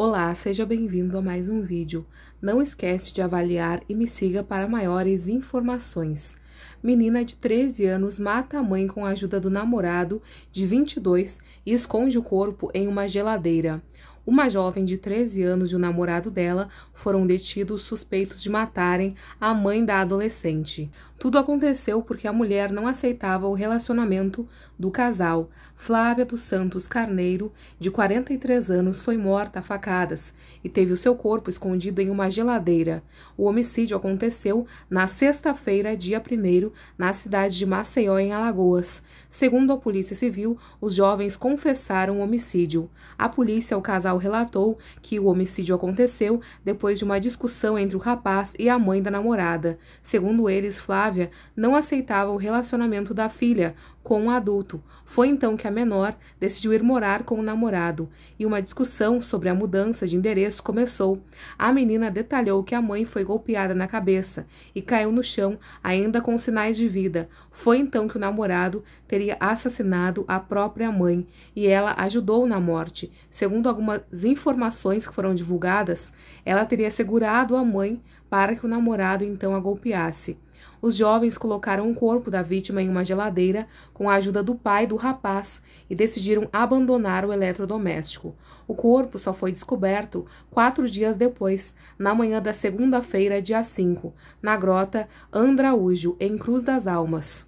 Olá, seja bem-vindo a mais um vídeo. Não esquece de avaliar e me siga para maiores informações. Menina de 13 anos mata a mãe com a ajuda do namorado de 22 e esconde o corpo em uma geladeira. Uma jovem de 13 anos e o namorado dela foram detidos suspeitos de matarem a mãe da adolescente. Tudo aconteceu porque a mulher não aceitava o relacionamento do casal. Flávia dos Santos Carneiro, de 43 anos, foi morta a facadas e teve o seu corpo escondido em uma geladeira. O homicídio aconteceu na sexta-feira, dia 1, na cidade de Maceió, em Alagoas. Segundo a Polícia Civil, os jovens confessaram o homicídio. A polícia, o casal policial relatou que o homicídio aconteceu depois de uma discussão entre o rapaz e a mãe da namorada. Segundo eles, Flávia não aceitava o relacionamento da filha, com um adulto. Foi então que a menor decidiu ir morar com o namorado e uma discussão sobre a mudança de endereço começou. A menina detalhou que a mãe foi golpeada na cabeça e caiu no chão, ainda com sinais de vida. Foi então que o namorado teria assassinado a própria mãe e ela ajudou na morte. Segundo algumas informações que foram divulgadas, ela teria segurado a mãe para que o namorado então a golpeasse. Os jovens colocaram o corpo da vítima em uma geladeira com a ajuda do pai do rapaz e decidiram abandonar o eletrodoméstico. O corpo só foi descoberto quatro dias depois, na manhã da segunda-feira, dia 5, na grota Andraújo, em Cruz das Almas.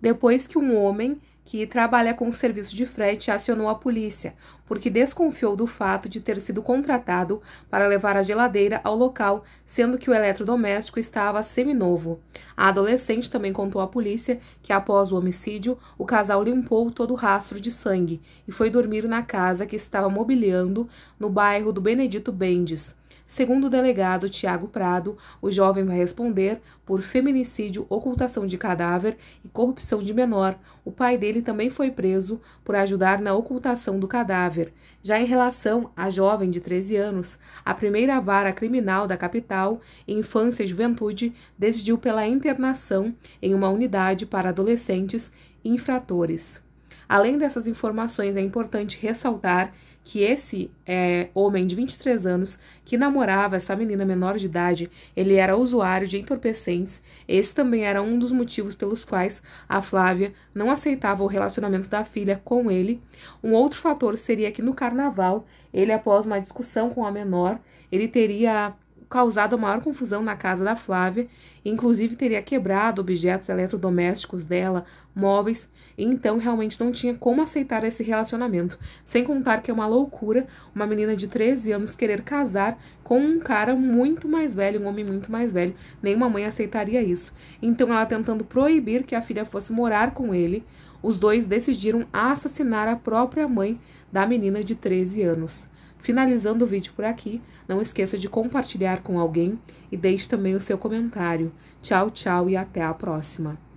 Depois que um homem que trabalha com o serviço de frete, acionou a polícia, porque desconfiou do fato de ter sido contratado para levar a geladeira ao local, sendo que o eletrodoméstico estava seminovo. A adolescente também contou à polícia que, após o homicídio, o casal limpou todo o rastro de sangue e foi dormir na casa que estava mobiliando no bairro do Benedito Bendes. Segundo o delegado Tiago Prado, o jovem vai responder por feminicídio, ocultação de cadáver e corrupção de menor. O pai dele também foi preso por ajudar na ocultação do cadáver. Já em relação à jovem de 13 anos, a primeira vara criminal da capital, Infância e Juventude, decidiu pela internação em uma unidade para adolescentes infratores. Além dessas informações, é importante ressaltar que esse é, homem de 23 anos que namorava essa menina menor de idade, ele era usuário de entorpecentes. Esse também era um dos motivos pelos quais a Flávia não aceitava o relacionamento da filha com ele. Um outro fator seria que no carnaval, ele após uma discussão com a menor, ele teria causado maior confusão na casa da Flávia, inclusive teria quebrado objetos eletrodomésticos dela, móveis, e então realmente não tinha como aceitar esse relacionamento. Sem contar que é uma loucura uma menina de 13 anos querer casar com um cara muito mais velho, um homem muito mais velho. Nenhuma mãe aceitaria isso. Então ela tentando proibir que a filha fosse morar com ele, os dois decidiram assassinar a própria mãe da menina de 13 anos. Finalizando o vídeo por aqui, não esqueça de compartilhar com alguém e deixe também o seu comentário. Tchau, tchau e até a próxima!